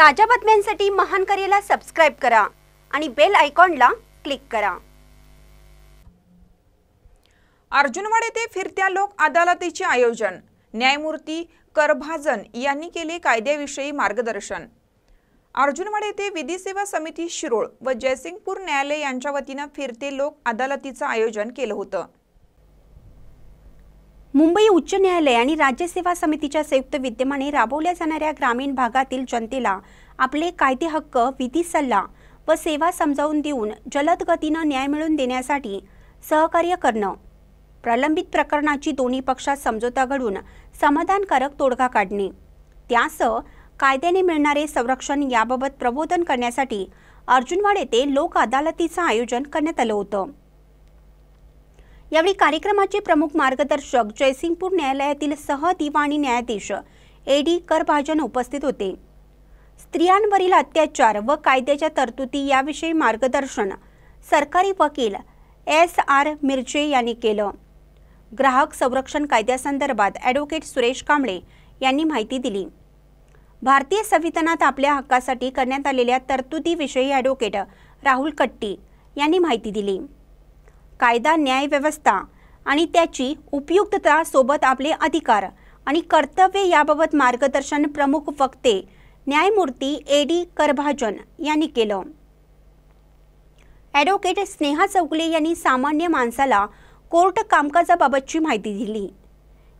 ताज्या बातम्यांसाठी महान करेला सबस्क्राईब करा आणि बेल आयकॉनला क्लिक करा अर्जुनवाड येथे फिरत्या लोक अदालतीचे आयोजन न्यायमूर्ती करभाजन यांनी केले कायद्याविषयी मार्गदर्शन अर्जुनवाड येथे विधी सेवा समिती शिरोळ व जयसिंगपूर न्यायालय यांच्या वतीनं फिरते लोक अदालतीचं आयोजन केलं होतं मुंबई उच्च न्यायालय आणि राज्य सेवा समितीच्या संयुक्त विद्यमाने राबवल्या जाणाऱ्या ग्रामीण भागातील जनतेला आपले कायदे हक्क विधी सल्ला व सेवा समजावून देऊन जलद गतीनं न्याय मिळवून देण्यासाठी सहकार्य करणं प्रलंबित प्रकरणाची दोन्ही पक्षात समजोता घडून समाधानकारक तोडगा काढणे त्यासह कायद्याने मिळणारे संरक्षण याबाबत प्रबोधन करण्यासाठी अर्जुनवाड येथे लोक अदालतीचं आयोजन करण्यात आलं होतं यावेळी कार्यक्रमाचे प्रमुख मार्गदर्शक जयसिंगपूर न्यायालयातील सहदिवाणी न्यायाधीश ए डी करभाजन उपस्थित होते स्त्रियांवरील अत्याचार व कायद्याच्या तरतुदी याविषयी मार्गदर्शन सरकारी वकील एस आर मिरजे यांनी केलं ग्राहक संरक्षण कायद्यासंदर्भात ॲडव्होकेट सुरेश कांबळे यांनी माहिती दिली भारतीय संविधानात आपल्या हक्कासाठी करण्यात आलेल्या तरतुदीविषयी ॲडव्होकेट राहुल कट्टी यांनी माहिती दिली कायदा न्याय व्यवस्था आणि त्याची उपयुक्तता सोबत आपले अधिकार आणि कर्तव्य याबाबत मार्गदर्शन प्रमुख वक्ते न्यायमूर्ती ए डी करभाजन यांनी केलं ॲडव्होकेट स्नेहा चौगुले यांनी सामान्य माणसाला कोर्ट कामकाजाबाबतची माहिती दिली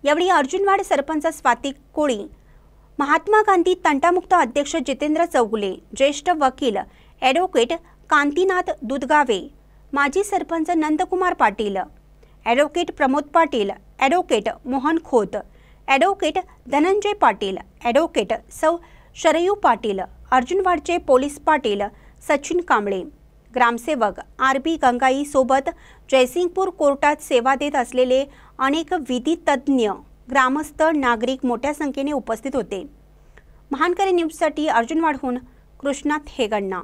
यावेळी अर्जुनवाड सरपंच स्वाती कोळी महात्मा गांधी तंटामुक्त अध्यक्ष जितेंद्र चौगुले ज्येष्ठ वकील ॲडव्होकेट कांतीनाथ दुधगावे माजी sarpanch Nandkumar Patil advocate Pramod Patil advocate Mohan Khot advocate Dhananjay Patil advocate सौ शरयू पाटील अर्जुनवाडचे पोलीस पाटील सचिन कांबळे ग्रामसेवक आर बी गंगाईसोबत जयसिंगपूर कोर्टात सेवा देत असलेले अनेक विधी तज्ज्ञ ग्रामस्थ नागरिक मोठ्या संख्येने उपस्थित होते महानकरी न्यूजसाठी अर्जुनवाडहून कृष्णा थेगण्णा